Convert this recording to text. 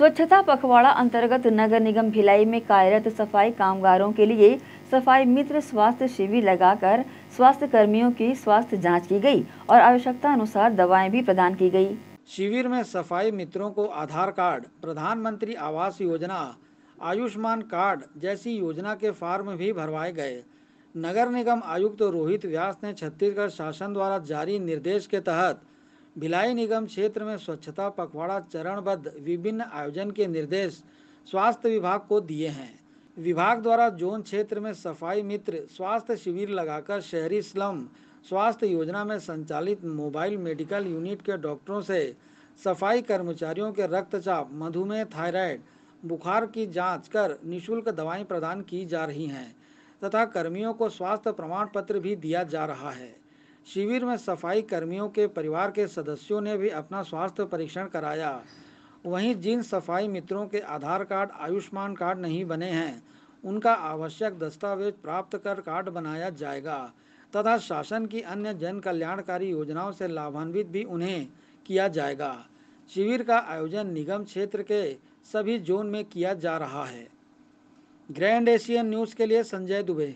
स्वच्छता पखवाड़ा अंतर्गत नगर निगम भिलाई में कार्यरत सफाई कामगारों के लिए सफाई मित्र स्वास्थ्य शिविर लगाकर स्वास्थ्य कर्मियों की स्वास्थ्य जांच की गई और आवश्यकता अनुसार दवाएं भी प्रदान की गई शिविर में सफाई मित्रों को आधार कार्ड प्रधानमंत्री आवास योजना आयुष्मान कार्ड जैसी योजना के फॉर्म भी भरवाए गए नगर निगम आयुक्त तो रोहित व्यास ने छत्तीसगढ़ शासन द्वारा जारी निर्देश के तहत भिलाई निगम क्षेत्र में स्वच्छता पखवाड़ा चरणबद्ध विभिन्न आयोजन के निर्देश स्वास्थ्य विभाग को दिए हैं विभाग द्वारा जोन क्षेत्र में सफाई मित्र स्वास्थ्य शिविर लगाकर शहरी स्लम स्वास्थ्य योजना में संचालित मोबाइल मेडिकल यूनिट के डॉक्टरों से सफाई कर्मचारियों के रक्तचाप मधुमेह थायराइड बुखार की जांच कर निशुल्क दवाएं प्रदान की जा रही हैं तथा कर्मियों को स्वास्थ्य प्रमाण पत्र भी दिया जा रहा है शिविर में सफाई कर्मियों के परिवार के सदस्यों ने भी अपना स्वास्थ्य परीक्षण कराया वहीं जिन सफाई मित्रों के आधार कार्ड आयुष्मान कार्ड नहीं बने हैं उनका आवश्यक दस्तावेज प्राप्त कर कार्ड बनाया जाएगा तथा शासन की अन्य जन कल्याणकारी योजनाओं से लाभान्वित भी उन्हें किया जाएगा शिविर का आयोजन निगम क्षेत्र के सभी जोन में किया जा रहा है ग्रैंड एशियन न्यूज़ के लिए संजय दुबे